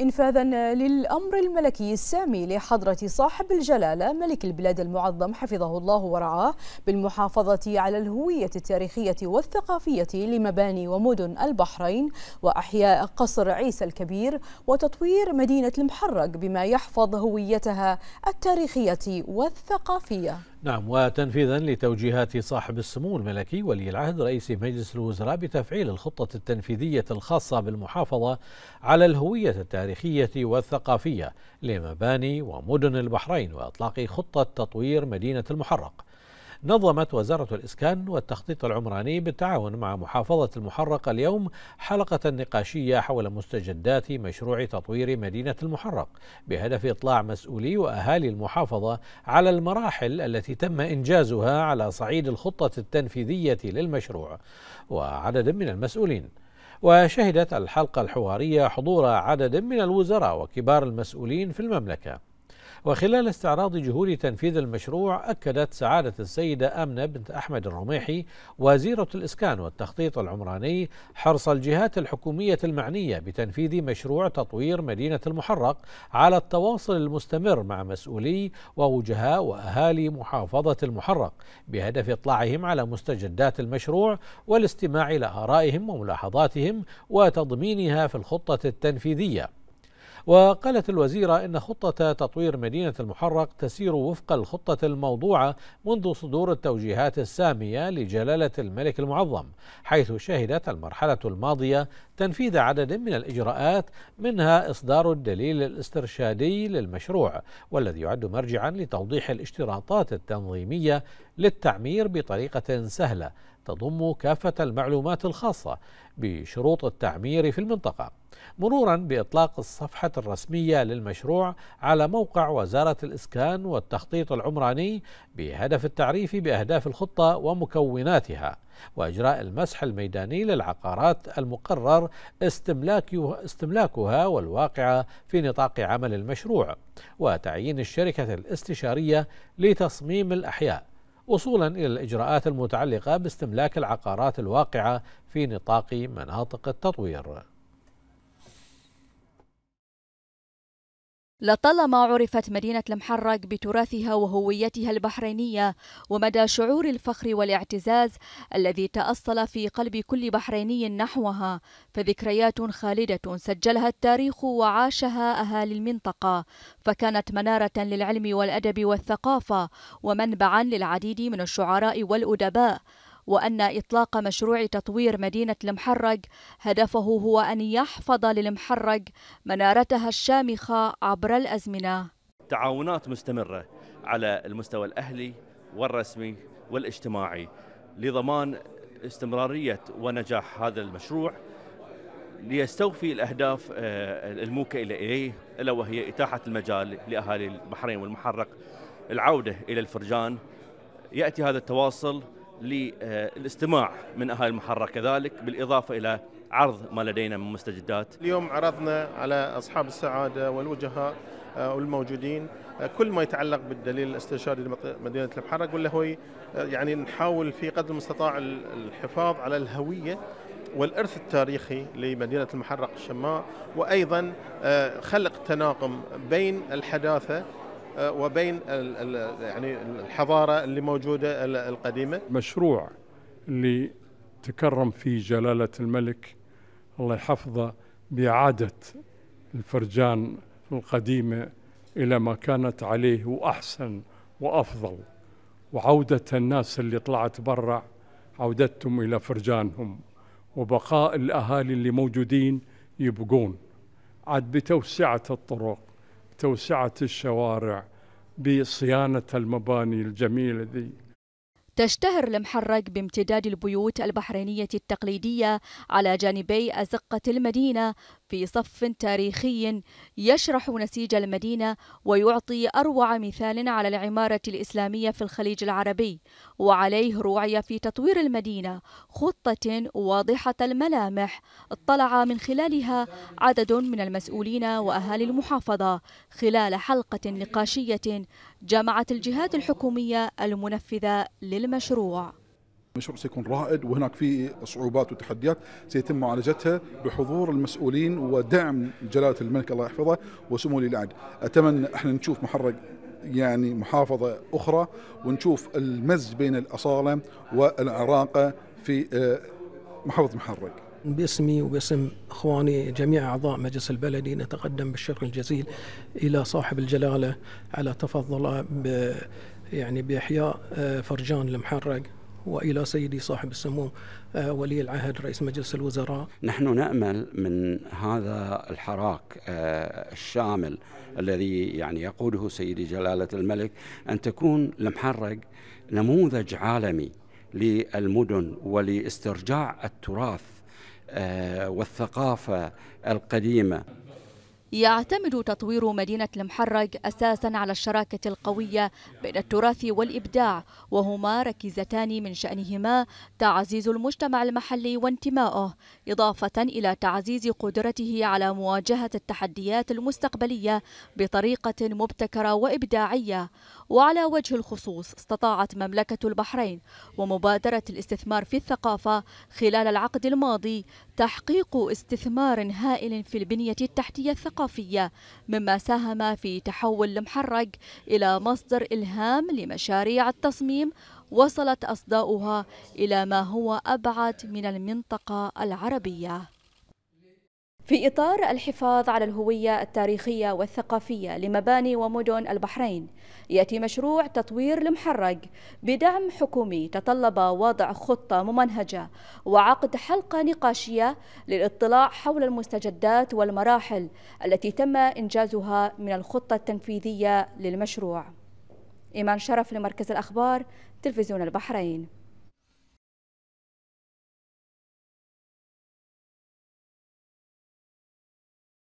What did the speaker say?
انفاذا للامر الملكي السامي لحضره صاحب الجلاله ملك البلاد المعظم حفظه الله ورعاه بالمحافظه على الهويه التاريخيه والثقافيه لمباني ومدن البحرين واحياء قصر عيسى الكبير وتطوير مدينه المحرق بما يحفظ هويتها التاريخيه والثقافيه. نعم وتنفيذا لتوجيهات صاحب السمو الملكي ولي العهد رئيس مجلس الوزراء بتفعيل الخطه التنفيذيه الخاصه بالمحافظه على الهويه التاريخيه التاريخية والثقافية لمباني ومدن البحرين وإطلاق خطة تطوير مدينة المحرق نظمت وزارة الإسكان والتخطيط العمراني بالتعاون مع محافظة المحرق اليوم حلقة نقاشية حول مستجدات مشروع تطوير مدينة المحرق بهدف إطلاع مسؤولي وأهالي المحافظة على المراحل التي تم إنجازها على صعيد الخطة التنفيذية للمشروع وعدد من المسؤولين وشهدت الحلقة الحوارية حضور عدد من الوزراء وكبار المسؤولين في المملكة وخلال استعراض جهود تنفيذ المشروع أكدت سعادة السيدة أمنة بنت أحمد الرميحي وزيرة الإسكان والتخطيط العمراني حرص الجهات الحكومية المعنية بتنفيذ مشروع تطوير مدينة المحرق على التواصل المستمر مع مسؤولي ووجهاء وأهالي محافظة المحرق بهدف إطلاعهم على مستجدات المشروع والاستماع إلى آرائهم وملاحظاتهم وتضمينها في الخطة التنفيذية وقالت الوزيرة إن خطة تطوير مدينة المحرق تسير وفق الخطة الموضوعة منذ صدور التوجيهات السامية لجلالة الملك المعظم حيث شهدت المرحلة الماضية تنفيذ عدد من الإجراءات منها إصدار الدليل الاسترشادي للمشروع والذي يعد مرجعا لتوضيح الاشتراطات التنظيمية للتعمير بطريقة سهلة تضم كافة المعلومات الخاصة بشروط التعمير في المنطقة مرورا بإطلاق الصفحة الرسمية للمشروع على موقع وزارة الإسكان والتخطيط العمراني بهدف التعريف بأهداف الخطة ومكوناتها وإجراء المسح الميداني للعقارات المقرر استملاك استملاكها والواقعة في نطاق عمل المشروع وتعيين الشركة الاستشارية لتصميم الأحياء وصولا إلى الإجراءات المتعلقة باستملاك العقارات الواقعة في نطاق مناطق التطوير لطالما عرفت مدينة المحرق بتراثها وهويتها البحرينية ومدى شعور الفخر والاعتزاز الذي تأصل في قلب كل بحريني نحوها فذكريات خالدة سجلها التاريخ وعاشها أهالي المنطقة فكانت منارة للعلم والأدب والثقافة ومنبعا للعديد من الشعراء والأدباء وأن إطلاق مشروع تطوير مدينة المحرق هدفه هو أن يحفظ للمحرق منارتها الشامخة عبر الأزمنة تعاونات مستمرة على المستوى الأهلي والرسمي والاجتماعي لضمان استمرارية ونجاح هذا المشروع ليستوفي الأهداف آه، الموكلة إليه إيه؟ ألا وهي إتاحة المجال لأهالي البحرين والمحرق العودة إلى الفرجان يأتي هذا التواصل للاستماع من اهالي المحرة كذلك بالاضافه الى عرض ما لدينا من مستجدات. اليوم عرضنا على اصحاب السعاده والوجهاء والموجودين آه، آه، كل ما يتعلق بالدليل الاستشاري لمدينه المحرة قلنا هو آه، يعني نحاول في قدر المستطاع الحفاظ على الهويه والارث التاريخي لمدينه المحرق الشماء وايضا خلق تناغم بين الحداثه آه، وبين يعني الحضاره اللي موجوده القديمه مشروع اللي تكرم فيه جلاله الملك الله يحفظه باعاده الفرجان القديمه الى ما كانت عليه واحسن وافضل وعوده الناس اللي طلعت برا عودتهم الى فرجانهم وبقاء الاهالي اللي موجودين يبقون عاد بتوسعه الطرق توسعة الشوارع بصيانة المباني الجميلة دي تشتهر المحرق بامتداد البيوت البحرينية التقليدية على جانبي أزقة المدينة في صف تاريخي يشرح نسيج المدينة ويعطي أروع مثال على العمارة الإسلامية في الخليج العربي وعليه روعي في تطوير المدينة خطة واضحة الملامح اطلع من خلالها عدد من المسؤولين وأهالي المحافظة خلال حلقة نقاشية جمعت الجهات الحكومية المنفذة للمشروع المشروع سيكون رائد وهناك في صعوبات وتحديات سيتم معالجتها بحضور المسؤولين ودعم جلاله الملك الله يحفظه وسمو ولي العهد. اتمنى احنا نشوف محرق يعني محافظه اخرى ونشوف المزج بين الاصاله والعراقه في آه، محافظه محرق. باسمي وباسم اخواني جميع اعضاء مجلس البلدي نتقدم بالشكر الجزيل الى صاحب الجلاله على تفضله يعني باحياء آه، فرجان المحرق والى سيدي صاحب السمو آه، ولي العهد رئيس مجلس الوزراء. نحن نامل من هذا الحراك آه، الشامل الذي يعني يقوده سيدي جلاله الملك ان تكون المحرق نموذج عالمي للمدن ولاسترجاع التراث آه، والثقافه القديمه. يعتمد تطوير مدينة المحرق أساسا على الشراكة القوية بين التراث والإبداع وهما ركيزتان من شأنهما تعزيز المجتمع المحلي وانتمائه إضافة إلى تعزيز قدرته على مواجهة التحديات المستقبلية بطريقة مبتكرة وإبداعية وعلى وجه الخصوص استطاعت مملكة البحرين ومبادرة الاستثمار في الثقافة خلال العقد الماضي تحقيق استثمار هائل في البنية التحتية الثقافية الثقافية مما ساهم في تحول المحرق إلى مصدر إلهام لمشاريع التصميم وصلت أصداؤها إلى ما هو أبعد من المنطقة العربية في إطار الحفاظ على الهوية التاريخية والثقافية لمباني ومدن البحرين يأتي مشروع تطوير المحرق بدعم حكومي تطلب وضع خطة ممنهجة وعقد حلقة نقاشية للاطلاع حول المستجدات والمراحل التي تم إنجازها من الخطة التنفيذية للمشروع إيمان شرف لمركز الأخبار تلفزيون البحرين